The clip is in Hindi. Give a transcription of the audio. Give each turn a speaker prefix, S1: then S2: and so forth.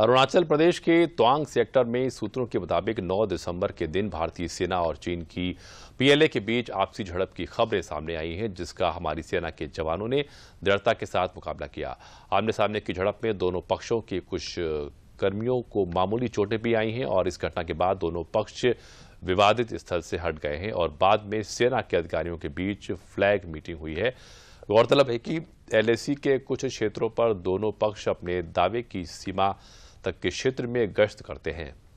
S1: अरुणाचल प्रदेश के त्वांग सेक्टर में सूत्रों के मुताबिक 9 दिसंबर के दिन भारतीय सेना और चीन की पीएलए के बीच आपसी झड़प की खबरें सामने आई हैं जिसका हमारी सेना के जवानों ने दृढ़ता के साथ मुकाबला किया आमने सामने की झड़प में दोनों पक्षों के कुछ कर्मियों को मामूली चोटें भी आई हैं और इस घटना के बाद दोनों पक्ष विवादित स्थल से हट गए हैं और बाद में सेना के अधिकारियों के बीच फ्लैग मीटिंग हुई है गौरतलब है कि एलएसी के कुछ क्षेत्रों पर दोनों पक्ष अपने दावे की सीमा तक के क्षेत्र में गश्त करते हैं